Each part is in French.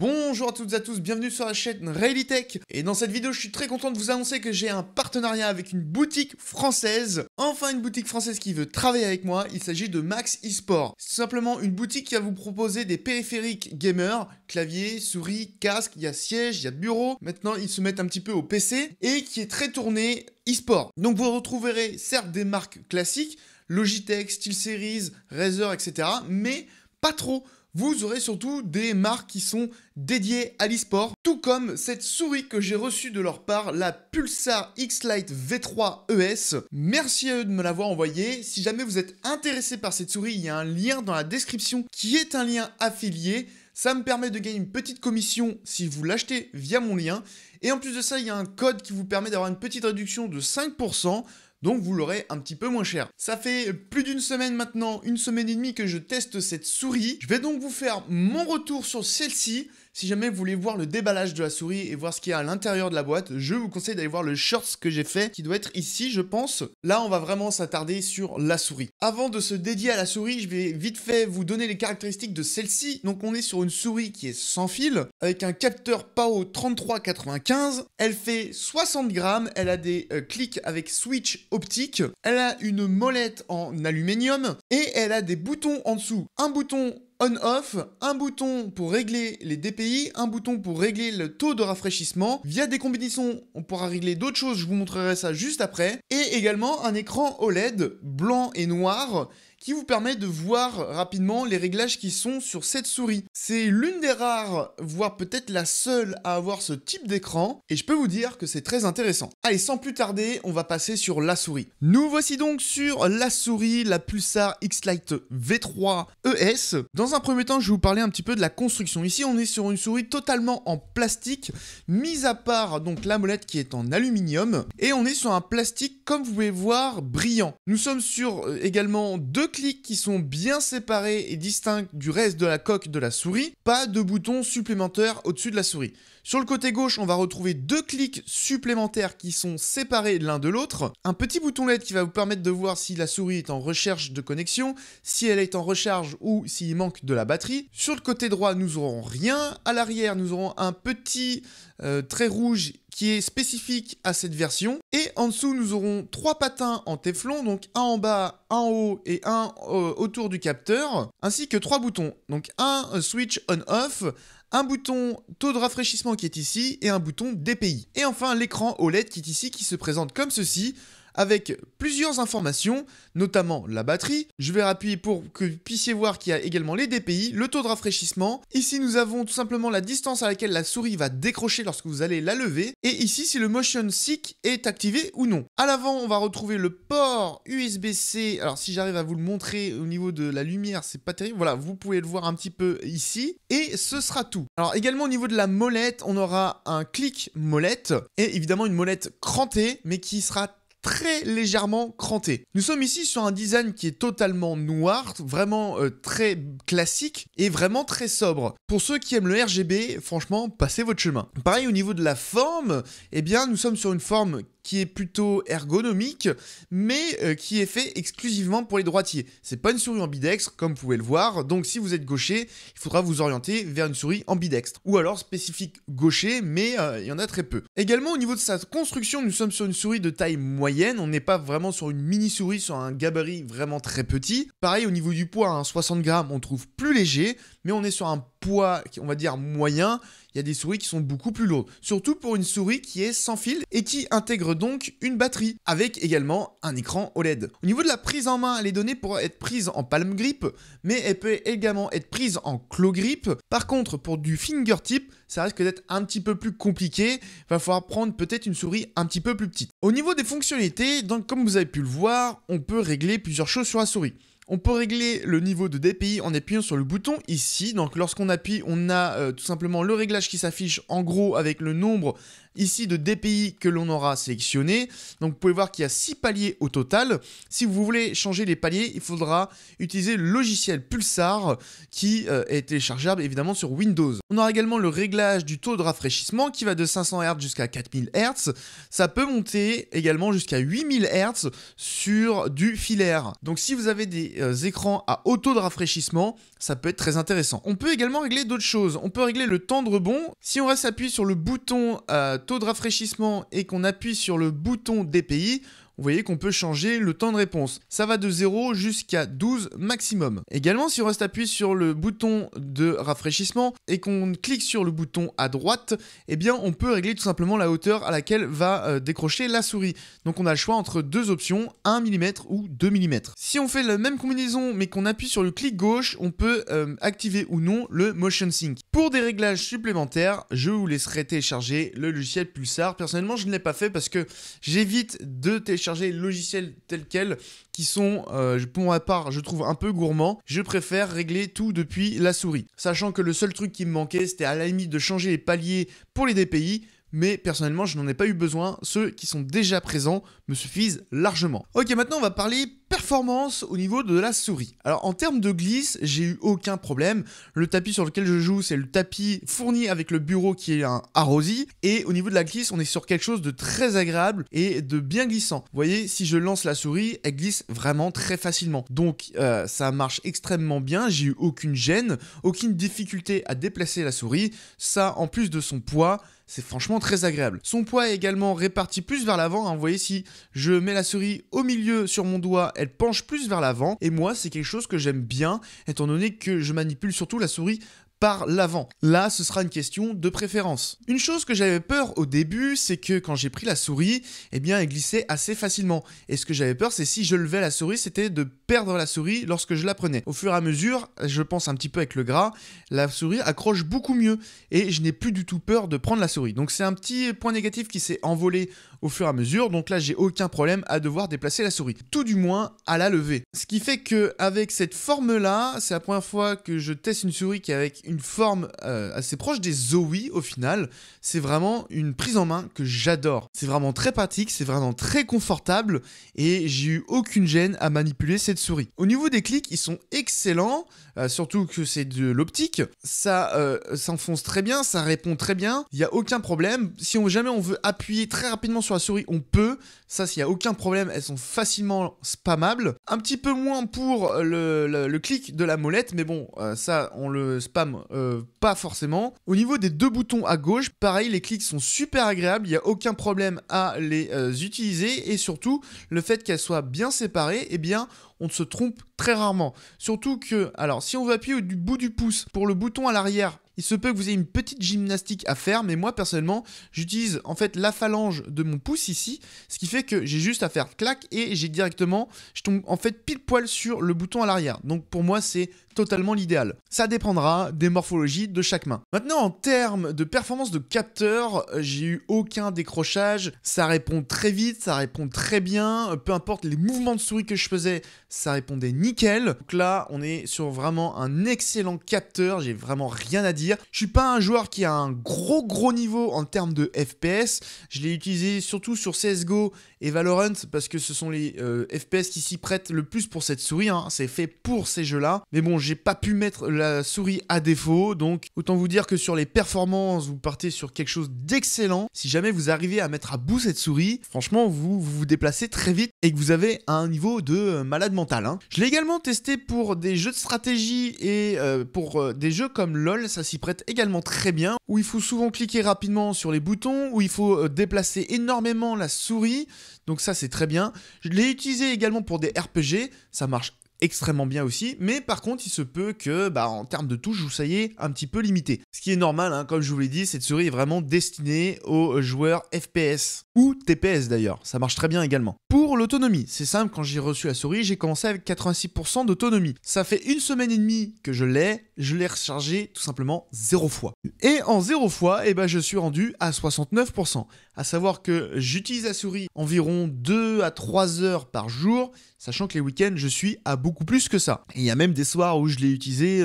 Bonjour à toutes et à tous, bienvenue sur la chaîne Railitech Et dans cette vidéo, je suis très content de vous annoncer que j'ai un partenariat avec une boutique française. Enfin une boutique française qui veut travailler avec moi, il s'agit de Max eSport. C'est simplement une boutique qui va vous proposer des périphériques gamer, clavier, souris, casque, il y a siège, il y a bureau. Maintenant, ils se mettent un petit peu au PC et qui est très tourné eSport Donc vous retrouverez certes des marques classiques, Logitech, SteelSeries, Razer, etc. Mais pas trop vous aurez surtout des marques qui sont dédiées à l'e-sport, tout comme cette souris que j'ai reçue de leur part, la Pulsar X-Lite V3 ES. Merci à eux de me l'avoir envoyée. Si jamais vous êtes intéressé par cette souris, il y a un lien dans la description qui est un lien affilié. Ça me permet de gagner une petite commission si vous l'achetez via mon lien. Et en plus de ça, il y a un code qui vous permet d'avoir une petite réduction de 5% donc vous l'aurez un petit peu moins cher. Ça fait plus d'une semaine maintenant, une semaine et demie que je teste cette souris. Je vais donc vous faire mon retour sur celle-ci si jamais vous voulez voir le déballage de la souris et voir ce qu'il y a à l'intérieur de la boîte, je vous conseille d'aller voir le shorts que j'ai fait, qui doit être ici, je pense. Là, on va vraiment s'attarder sur la souris. Avant de se dédier à la souris, je vais vite fait vous donner les caractéristiques de celle-ci. Donc, on est sur une souris qui est sans fil, avec un capteur PAO 3395. Elle fait 60 grammes, elle a des euh, clics avec switch optique, elle a une molette en aluminium et elle a des boutons en dessous. Un bouton on-off, un bouton pour régler les DPI, un bouton pour régler le taux de rafraîchissement. Via des combinaisons, on pourra régler d'autres choses, je vous montrerai ça juste après. Et également un écran OLED blanc et noir qui vous permet de voir rapidement les réglages qui sont sur cette souris. C'est l'une des rares, voire peut-être la seule à avoir ce type d'écran, et je peux vous dire que c'est très intéressant. Allez, sans plus tarder, on va passer sur la souris. Nous voici donc sur la souris, la Pulsar X-Lite V3 ES. Dans un premier temps, je vais vous parler un petit peu de la construction. Ici, on est sur une souris totalement en plastique, mis à part donc la molette qui est en aluminium, et on est sur un plastique, comme vous pouvez voir, brillant. Nous sommes sur euh, également deux clics qui sont bien séparés et distincts du reste de la coque de la souris, pas de bouton supplémentaire au-dessus de la souris. Sur le côté gauche, on va retrouver deux clics supplémentaires qui sont séparés l'un de l'autre, un petit bouton LED qui va vous permettre de voir si la souris est en recherche de connexion, si elle est en recharge ou s'il manque de la batterie. Sur le côté droit, nous aurons rien. À l'arrière, nous aurons un petit euh, trait rouge qui est spécifique à cette version. Et en dessous, nous aurons trois patins en teflon donc un en bas, un en haut et un euh, autour du capteur, ainsi que trois boutons. Donc un euh, switch on-off, un bouton taux de rafraîchissement qui est ici et un bouton DPI. Et enfin l'écran OLED qui est ici qui se présente comme ceci avec plusieurs informations, notamment la batterie. Je vais appuyer pour que vous puissiez voir qu'il y a également les DPI, le taux de rafraîchissement. Ici, nous avons tout simplement la distance à laquelle la souris va décrocher lorsque vous allez la lever. Et ici, si le motion Seek est activé ou non. À l'avant, on va retrouver le port USB-C. Alors, si j'arrive à vous le montrer au niveau de la lumière, c'est pas terrible. Voilà, vous pouvez le voir un petit peu ici. Et ce sera tout. Alors, également au niveau de la molette, on aura un clic molette et évidemment une molette crantée, mais qui sera très légèrement cranté. Nous sommes ici sur un design qui est totalement noir, vraiment euh, très classique et vraiment très sobre. Pour ceux qui aiment le RGB, franchement, passez votre chemin. Pareil au niveau de la forme, eh bien nous sommes sur une forme qui est plutôt ergonomique, mais euh, qui est fait exclusivement pour les droitiers. C'est pas une souris ambidextre, comme vous pouvez le voir, donc si vous êtes gaucher, il faudra vous orienter vers une souris ambidextre, ou alors spécifique gaucher, mais euh, il y en a très peu. Également, au niveau de sa construction, nous sommes sur une souris de taille moyenne, on n'est pas vraiment sur une mini souris, sur un gabarit vraiment très petit. Pareil, au niveau du poids, à hein, 60 grammes, on trouve plus léger, mais on est sur un poids, on va dire moyen. Il y a des souris qui sont beaucoup plus lourdes. Surtout pour une souris qui est sans fil et qui intègre donc une batterie, avec également un écran OLED. Au niveau de la prise en main, les données pourraient être prises en palm grip, mais elle peut également être prise en claw grip. Par contre, pour du fingertip, ça risque d'être un petit peu plus compliqué. Il va falloir prendre peut-être une souris un petit peu plus petite. Au niveau des fonctionnalités, donc comme vous avez pu le voir, on peut régler plusieurs choses sur la souris. On peut régler le niveau de DPI en appuyant sur le bouton ici. Donc lorsqu'on appuie, on a euh, tout simplement le réglage qui s'affiche en gros avec le nombre ici de DPI que l'on aura sélectionné. Donc vous pouvez voir qu'il y a 6 paliers au total. Si vous voulez changer les paliers, il faudra utiliser le logiciel Pulsar qui euh, est téléchargeable évidemment sur Windows. On aura également le réglage du taux de rafraîchissement qui va de 500 Hz jusqu'à 4000 Hz. Ça peut monter également jusqu'à 8000 Hz sur du filaire. Donc si vous avez des euh, écrans à haut taux de rafraîchissement, ça peut être très intéressant. On peut également régler d'autres choses. On peut régler le temps de rebond. Si on reste appuyé sur le bouton euh, taux de rafraîchissement et qu'on appuie sur le bouton DPI, vous voyez qu'on peut changer le temps de réponse. Ça va de 0 jusqu'à 12 maximum. Également, si on reste appuyé sur le bouton de rafraîchissement et qu'on clique sur le bouton à droite, eh bien, on peut régler tout simplement la hauteur à laquelle va euh, décrocher la souris. Donc, on a le choix entre deux options, 1 mm ou 2 mm. Si on fait la même combinaison mais qu'on appuie sur le clic gauche, on peut euh, activer ou non le motion sync. Pour des réglages supplémentaires, je vous laisserai télécharger le logiciel Pulsar. Personnellement, je ne l'ai pas fait parce que j'évite de télécharger logiciels tels quels qui sont, euh, pour ma part, je trouve un peu gourmand Je préfère régler tout depuis la souris. Sachant que le seul truc qui me manquait, c'était à la limite de changer les paliers pour les DPI mais personnellement je n'en ai pas eu besoin, ceux qui sont déjà présents me suffisent largement. Ok maintenant on va parler performance au niveau de la souris. Alors en termes de glisse j'ai eu aucun problème, le tapis sur lequel je joue c'est le tapis fourni avec le bureau qui est un arrosi et au niveau de la glisse on est sur quelque chose de très agréable et de bien glissant. Vous voyez si je lance la souris elle glisse vraiment très facilement donc euh, ça marche extrêmement bien, j'ai eu aucune gêne, aucune difficulté à déplacer la souris, ça en plus de son poids c'est franchement très agréable. Son poids est également réparti plus vers l'avant, hein, vous voyez si je mets la souris au milieu sur mon doigt, elle penche plus vers l'avant, et moi c'est quelque chose que j'aime bien, étant donné que je manipule surtout la souris par l'avant. Là, ce sera une question de préférence. Une chose que j'avais peur au début, c'est que quand j'ai pris la souris, eh bien, elle glissait assez facilement. Et ce que j'avais peur, c'est si je levais la souris, c'était de perdre la souris lorsque je la prenais. Au fur et à mesure, je pense un petit peu avec le gras, la souris accroche beaucoup mieux et je n'ai plus du tout peur de prendre la souris. Donc c'est un petit point négatif qui s'est envolé au fur et à mesure. Donc là, j'ai aucun problème à devoir déplacer la souris, tout du moins à la lever. Ce qui fait que avec cette forme là, c'est la première fois que je teste une souris qui est avec une forme euh, assez proche des Zoe au final. C'est vraiment une prise en main que j'adore. C'est vraiment très pratique, c'est vraiment très confortable et j'ai eu aucune gêne à manipuler cette souris. Au niveau des clics, ils sont excellents, euh, surtout que c'est de l'optique. Ça euh, s'enfonce très bien, ça répond très bien, il n'y a aucun problème. Si on, jamais on veut appuyer très rapidement sur la souris, on peut. Ça, s'il n'y a aucun problème, elles sont facilement spammables. Un petit peu moins pour le, le clic de la molette, mais bon, ça, on le spam euh, pas forcément. Au niveau des deux boutons à gauche, pareil, les clics sont super agréables, il n'y a aucun problème à les euh, utiliser et surtout le fait qu'elles soient bien séparées, eh bien on se trompe très rarement. Surtout que, alors si on veut appuyer au du bout du pouce pour le bouton à l'arrière, il se peut que vous ayez une petite gymnastique à faire, mais moi personnellement, j'utilise en fait la phalange de mon pouce ici, ce qui fait que j'ai juste à faire clac et j'ai directement, je tombe en fait pile poil sur le bouton à l'arrière. Donc pour moi, c'est totalement l'idéal. Ça dépendra des morphologies de chaque main. Maintenant, en termes de performance de capteur, j'ai eu aucun décrochage. Ça répond très vite, ça répond très bien. Peu importe les mouvements de souris que je faisais, ça répondait nickel. Donc là, on est sur vraiment un excellent capteur. J'ai vraiment rien à dire. Je suis pas un joueur qui a un gros gros niveau en termes de FPS. Je l'ai utilisé surtout sur CSGO et Valorant parce que ce sont les euh, FPS qui s'y prêtent le plus pour cette souris, hein. c'est fait pour ces jeux-là. Mais bon, j'ai pas pu mettre la souris à défaut, donc autant vous dire que sur les performances, vous partez sur quelque chose d'excellent. Si jamais vous arrivez à mettre à bout cette souris, franchement, vous vous, déplacez très vite et que vous avez un niveau de euh, malade mental. Hein. Je l'ai également testé pour des jeux de stratégie et euh, pour des jeux comme LoL, ça s'y prête également très bien, où il faut souvent cliquer rapidement sur les boutons, où il faut déplacer énormément la souris. Donc ça, c'est très bien. Je l'ai utilisé également pour des RPG. Ça marche extrêmement bien aussi, mais par contre il se peut que bah, en termes de touches vous est, un petit peu limité. Ce qui est normal, hein, comme je vous l'ai dit, cette souris est vraiment destinée aux joueurs FPS ou TPS d'ailleurs, ça marche très bien également. Pour l'autonomie, c'est simple, quand j'ai reçu la souris, j'ai commencé avec 86% d'autonomie. Ça fait une semaine et demie que je l'ai, je l'ai rechargé tout simplement 0 fois. Et en zéro fois, et eh ben, je suis rendu à 69%, à savoir que j'utilise la souris environ 2 à 3 heures par jour, sachant que les week-ends, je suis à beaucoup plus que ça. il y a même des soirs où je l'ai utilisé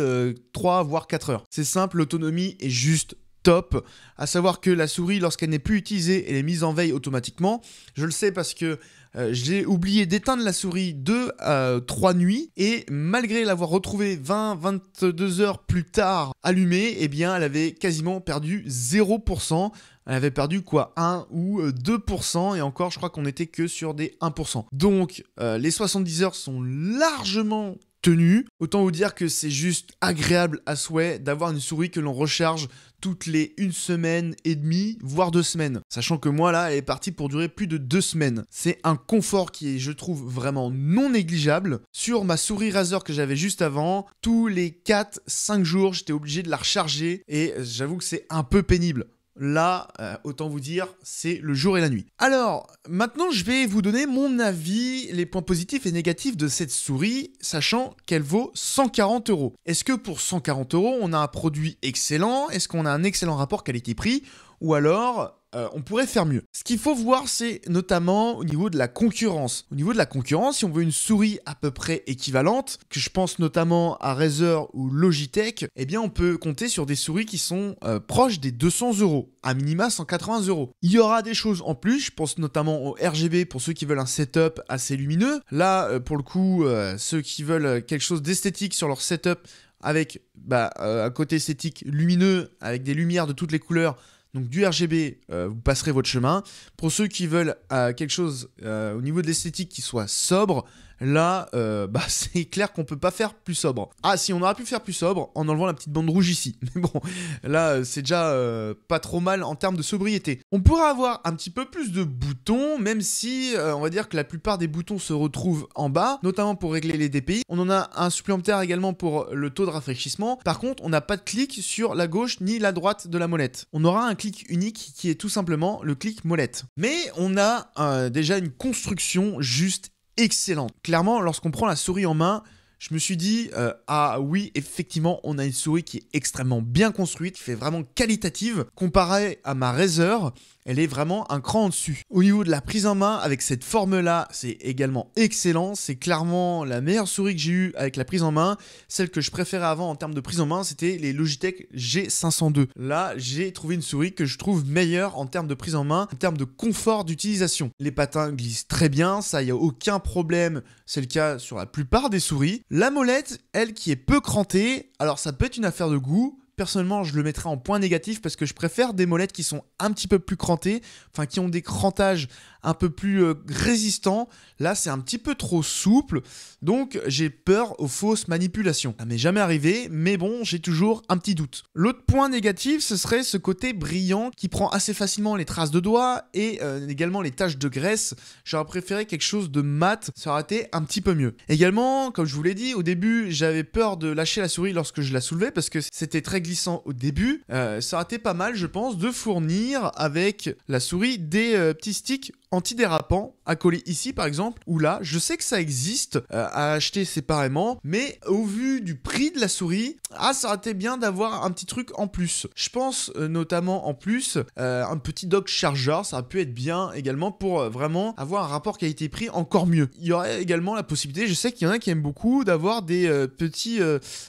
3 euh, voire 4 heures. C'est simple, l'autonomie est juste top. À savoir que la souris, lorsqu'elle n'est plus utilisée, elle est mise en veille automatiquement. Je le sais parce que euh, j'ai oublié d'éteindre la souris 2 à trois nuits et malgré l'avoir retrouvée 20-22 heures plus tard allumée, eh bien elle avait quasiment perdu 0% elle avait perdu quoi 1 ou 2% euh, et encore je crois qu'on était que sur des 1%. Donc euh, les 70 heures sont largement tenues. Autant vous dire que c'est juste agréable à souhait d'avoir une souris que l'on recharge toutes les une semaine et demie, voire deux semaines. Sachant que moi, là, elle est partie pour durer plus de deux semaines. C'est un confort qui est, je trouve, vraiment non négligeable. Sur ma souris Razer que j'avais juste avant, tous les 4-5 jours, j'étais obligé de la recharger et euh, j'avoue que c'est un peu pénible. Là, euh, autant vous dire, c'est le jour et la nuit. Alors, maintenant, je vais vous donner mon avis, les points positifs et négatifs de cette souris, sachant qu'elle vaut 140 euros. Est-ce que pour 140 euros, on a un produit excellent Est-ce qu'on a un excellent rapport qualité-prix ou alors euh, on pourrait faire mieux. Ce qu'il faut voir, c'est notamment au niveau de la concurrence. Au niveau de la concurrence, si on veut une souris à peu près équivalente, que je pense notamment à Razer ou Logitech, eh bien on peut compter sur des souris qui sont euh, proches des 200 euros, à minima 180 euros. Il y aura des choses en plus, je pense notamment au RGB pour ceux qui veulent un setup assez lumineux. Là, euh, pour le coup, ceux qui veulent quelque chose d'esthétique sur leur setup, avec bah, un côté esthétique lumineux, avec des lumières de toutes les couleurs, donc du RGB, euh, vous passerez votre chemin. Pour ceux qui veulent euh, quelque chose euh, au niveau de l'esthétique qui soit sobre, Là, euh, bah, c'est clair qu'on peut pas faire plus sobre. Ah, si, on aurait pu faire plus sobre en enlevant la petite bande rouge ici. Mais bon, là, euh, c'est déjà euh, pas trop mal en termes de sobriété. On pourra avoir un petit peu plus de boutons, même si on va dire que la plupart des boutons se retrouvent en bas, notamment pour régler les DPI. On en a un supplémentaire également pour le taux de rafraîchissement. Par contre, on n'a pas de clic sur la gauche ni la droite de la molette. On aura un clic unique qui est tout simplement le clic molette. Mais on a déjà une construction juste excellente. Clairement, lorsqu'on prend la souris en main, je me suis dit, euh, ah oui, effectivement, on a une souris qui est extrêmement bien construite, qui fait vraiment qualitative, comparée à ma Razer, elle est vraiment un cran en dessus. Au niveau de la prise en main, avec cette forme-là, c'est également excellent. C'est clairement la meilleure souris que j'ai eue avec la prise en main. Celle que je préférais avant en termes de prise en main, c'était les Logitech G502. Là, j'ai trouvé une souris que je trouve meilleure en termes de prise en main, en termes de confort d'utilisation. Les patins glissent très bien, ça, il n'y a aucun problème. C'est le cas sur la plupart des souris. La molette, elle qui est peu crantée, alors ça peut être une affaire de goût personnellement, je le mettrais en point négatif parce que je préfère des molettes qui sont un petit peu plus crantées, enfin qui ont des crantages un peu plus euh, résistants. Là, c'est un petit peu trop souple, donc j'ai peur aux fausses manipulations. Ça m'est jamais arrivé, mais bon, j'ai toujours un petit doute. L'autre point négatif, ce serait ce côté brillant qui prend assez facilement les traces de doigts et euh, également les taches de graisse. J'aurais préféré quelque chose de mat, ça aurait été un petit peu mieux. Également, comme je vous l'ai dit, au début, j'avais peur de lâcher la souris lorsque je la soulevais parce que c'était très glissant au début, euh, ça aurait été pas mal, je pense, de fournir avec la souris des euh, petits sticks antidérapants à coller ici par exemple ou là. Je sais que ça existe euh, à acheter séparément, mais au vu du prix de la souris, ah ça aurait été bien d'avoir un petit truc en plus. Je pense notamment en plus un petit dock chargeur, ça aurait pu être bien également pour vraiment avoir un rapport qualité-prix encore mieux. Il y aurait également la possibilité, je sais qu'il y en a qui aiment beaucoup d'avoir des petits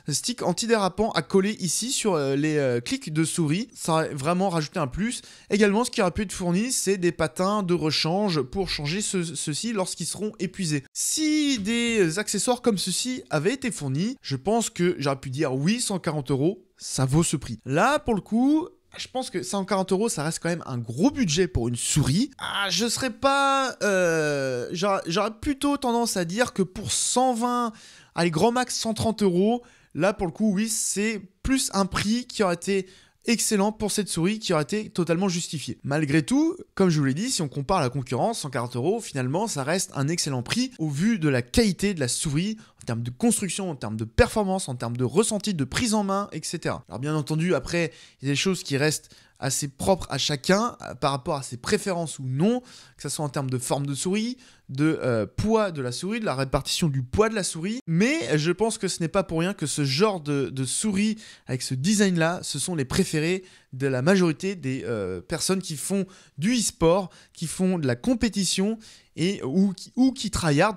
sticks antidérapants à coller ici sur sur euh, les euh, clics de souris. Ça a vraiment rajouté un plus. Également, ce qui aurait pu être fourni, c'est des patins de rechange pour changer ceci ceux-ci lorsqu'ils seront épuisés. Si des accessoires comme ceux-ci avaient été fournis, je pense que j'aurais pu dire oui, 140 euros, ça vaut ce prix. Là, pour le coup, je pense que 140 euros, ça reste quand même un gros budget pour une souris. Ah, je serais pas. Euh, j'aurais plutôt tendance à dire que pour 120, allez, grand max 130 euros, Là, pour le coup, oui, c'est plus un prix qui aurait été excellent pour cette souris qui aurait été totalement justifié. Malgré tout, comme je vous l'ai dit, si on compare la concurrence, 140 euros, finalement, ça reste un excellent prix au vu de la qualité de la souris en termes de construction, en termes de performance, en termes de ressenti, de prise en main, etc. Alors bien entendu, après, il y a des choses qui restent assez propre à chacun euh, par rapport à ses préférences ou non, que ce soit en termes de forme de souris, de euh, poids de la souris, de la répartition du poids de la souris. Mais je pense que ce n'est pas pour rien que ce genre de, souris avec ce design-là, ce sont les préférés de la majorité des euh, personnes qui font du e-sport, qui font de la compétition et ou qui, ou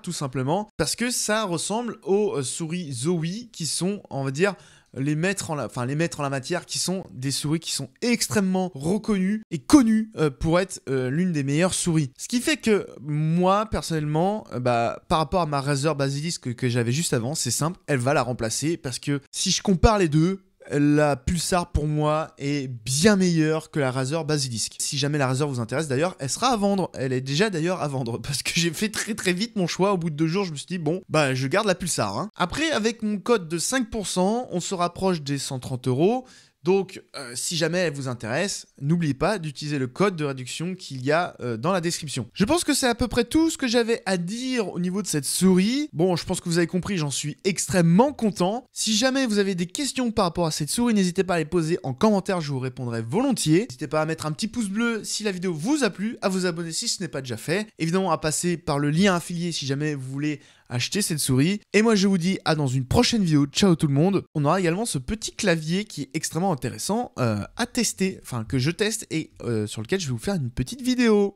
tout simplement parce que ça ressemble aux souris Zoe qui sont, on va dire, les mettre en la, les en la matière, qui sont des souris qui sont extrêmement reconnues et connues euh, pour être euh, l'une des meilleures souris. Ce qui fait que moi personnellement, euh, bah, par rapport à ma Razer Basilisk que j'avais juste avant, c'est simple, elle va la remplacer parce que si je compare les deux, la Pulsar pour moi est bien meilleure que la Razer Basilisk. Si jamais la Razer vous intéresse d'ailleurs, elle sera à vendre. Elle est déjà d'ailleurs à vendre parce que j'ai fait très très vite mon choix. Au bout de deux jours, je me suis dit bon, bah je garde la Pulsar. Hein. Après, avec mon code de 5%, on se rapproche des 130 euros. Donc, euh, si jamais elle vous intéresse, n'oubliez pas d'utiliser le code de réduction qu'il y a euh, dans la description. Je pense que c'est à peu près tout ce que j'avais à dire au niveau de cette souris. Bon, je pense que vous avez compris, j'en suis extrêmement content. Si jamais vous avez des questions par rapport à cette souris, n'hésitez pas à les poser en commentaire, je vous répondrai volontiers. N'hésitez pas à mettre un petit pouce bleu si la vidéo vous a plu, à vous abonner si ce n'est pas déjà fait. Évidemment, à passer par le lien affilié si jamais vous voulez acheter cette souris. Et moi je vous dis à dans une prochaine vidéo, ciao tout le monde. On aura également ce petit clavier qui est extrêmement intéressant euh, à tester, enfin que je teste et euh, sur lequel je vais vous faire une petite vidéo.